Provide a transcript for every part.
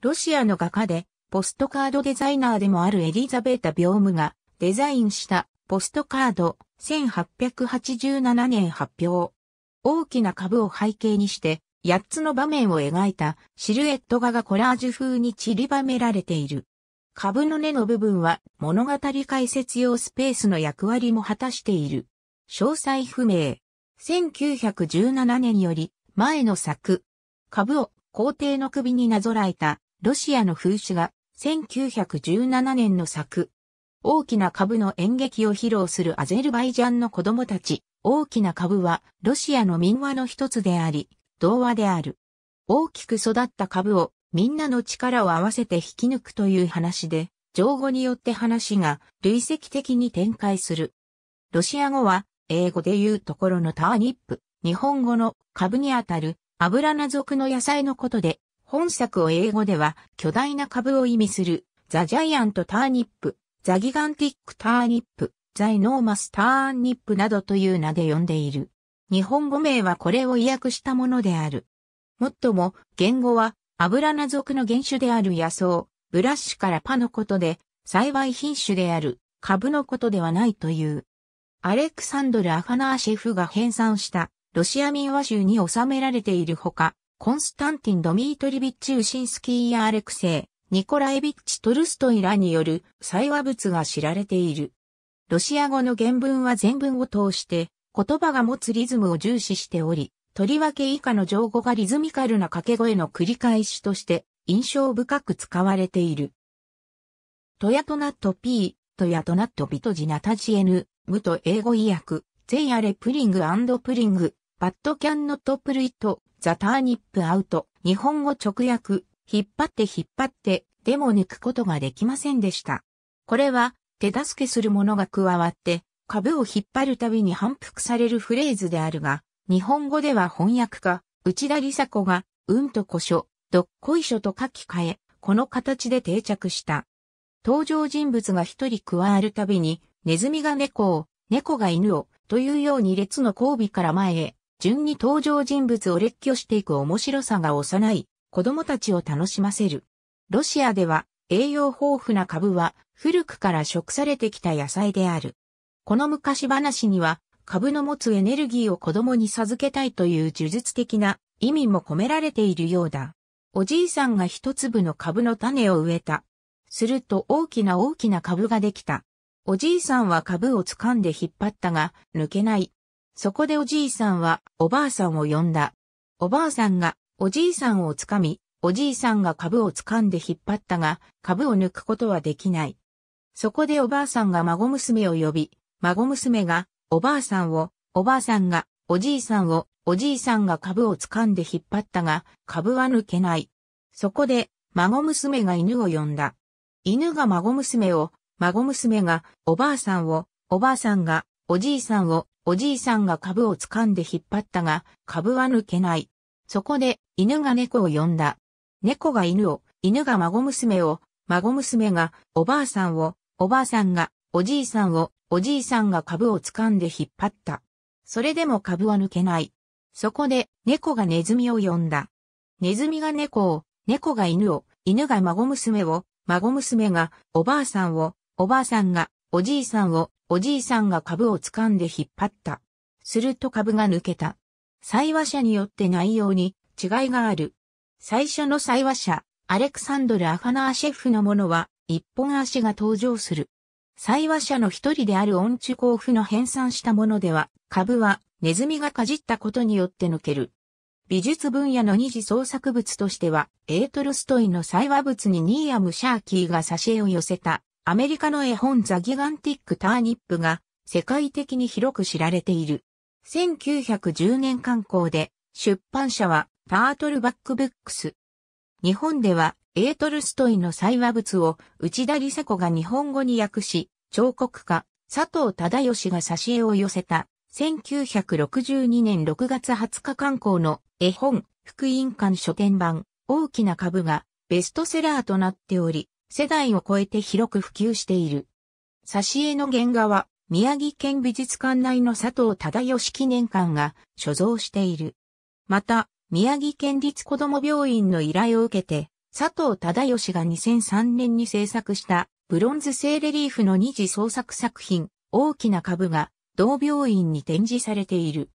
ロシアの画家で、ポストカードデザイナーでもあるエリザベータ・ビョームがデザインしたポストカード1887年発表。大きな株を背景にして8つの場面を描いたシルエット画がコラージュ風に散りばめられている。株の根の部分は物語解説用スペースの役割も果たしている。詳細不明。1917年より前の作。株を皇帝の首になぞらえたロシアの風刺画、1917年の作。大きな株の演劇を披露するアゼルバイジャンの子供たち。大きな株はロシアの民話の一つであり、童話である。大きく育った株をみんなの力を合わせて引き抜くという話で、情語によって話が累積的に展開する。ロシア語は英語で言うところのターニップ、日本語の株にあたる油な属の野菜のことで、本作を英語では巨大な株を意味するザ・ジャイアント・ターニップ、ザ・ギガンティック・ターニップ、ザ・イノーマス・ターニップなどという名で呼んでいる。日本語名はこれを意訳したものである。もっとも、言語は、アブラナ属の原種である野草、ブラッシュからパのことで、幸い品種である、株のことではないという。アレクサンドル・アファナーシェフが編纂した、ロシア民話集に収められているほか、コンスタンティン・ドミートリビッチ・ウシンスキーやアレクセイ、ニコラエビッチ・トルストイらによる祭話物が知られている。ロシア語の原文は全文を通して、言葉が持つリズムを重視しており、とりわけ以下の情語がリズミカルな掛け声の繰り返しとして印象深く使われている。トヤトナットピー、トヤトナットビトジナタジエヌ、ムと英語意訳、ゼイアレプリングプリング、バットキャンノットプルイット、ザターニップアウト、日本語直訳、引っ張って引っ張って、でも抜くことができませんでした。これは、手助けする者が加わって、株を引っ張るたびに反復されるフレーズであるが、日本語では翻訳家、内田理沙子が、うんとこしょ、どっこいしょと書き換え、この形で定着した。登場人物が一人加わるたびに、ネズミが猫を、猫が犬を、というように列の交尾から前へ、順に登場人物を列挙していく面白さが幼い子供たちを楽しませる。ロシアでは栄養豊富な株は古くから食されてきた野菜である。この昔話には株の持つエネルギーを子供に授けたいという呪術的な意味も込められているようだ。おじいさんが一粒の株の種を植えた。すると大きな大きな株ができた。おじいさんは株を掴んで引っ張ったが抜けない。そこでおじいさんはおばあさんを呼んだ。おばあさんがおじいさんをつかみ、おじいさんが株をつかんで引っ張ったが、株を抜くことはできない。そこでおばあさんが孫娘を呼び、孫娘がおばあさんを、おばあさんがおじいさんを、おじいさんが株をつかんで引っ張ったが、株は抜けない。そこで孫娘が犬を呼んだ。犬が孫娘を、孫娘がおばあさんを、おばあさんがおじいさんを、おじいさんが株を掴んで引っ張ったが、株は抜けない。そこで、犬が猫を呼んだ。猫が犬を、犬が孫娘を、孫娘が、おばあさんを、おばあさんが、おじいさんを、おじいさんが株を掴んで引っ張った。それでも株は抜けない。そこで、猫がネズミを呼んだ。ネズミが猫を、猫が犬を、犬が孫娘を、孫娘が、おばあさんを、おばあさんが、おじいさんを、おじいさんが株を掴んで引っ張った。すると株が抜けた。祭話者によって内容に違いがある。最初の祭話者、アレクサンドル・アファナーシェフのものは、一本足が登場する。祭話者の一人であるオンュコーフの編纂したものでは、株はネズミがかじったことによって抜ける。美術分野の二次創作物としては、エートルストイの祭話物にニーアム・シャーキーが挿絵を寄せたアメリカの絵本ザ・ギガンティック・ターニップが世界的に広く知られている。1910年刊行で出版社はタートルバックブックス。日本ではエートルストイの祭話物を内田理沙子が日本語に訳し、彫刻家佐藤忠義が挿絵を寄せた1962年6月20日刊行の絵本福音館書店版大きな株がベストセラーとなっており、世代を超えて広く普及している。挿絵の原画は、宮城県美術館内の佐藤忠義記念館が所蔵している。また、宮城県立子ども病院の依頼を受けて、佐藤忠義が2003年に制作したブロンズ製レリーフの二次創作作品、大きな株が同病院に展示されている。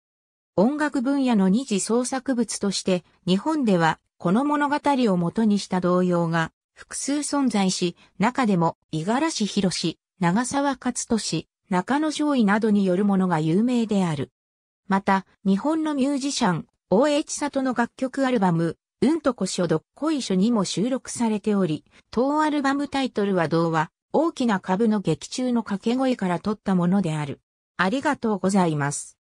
音楽分野の二次創作物として、日本ではこの物語を元にした童謡が複数存在し、中でも、五十嵐博士、長沢勝利、中野上位などによるものが有名である。また、日本のミュージシャン、大江千里の楽曲アルバム、うんとこしょどっこいしょにも収録されており、当アルバムタイトルは童話、大きな株の劇中の掛け声から取ったものである。ありがとうございます。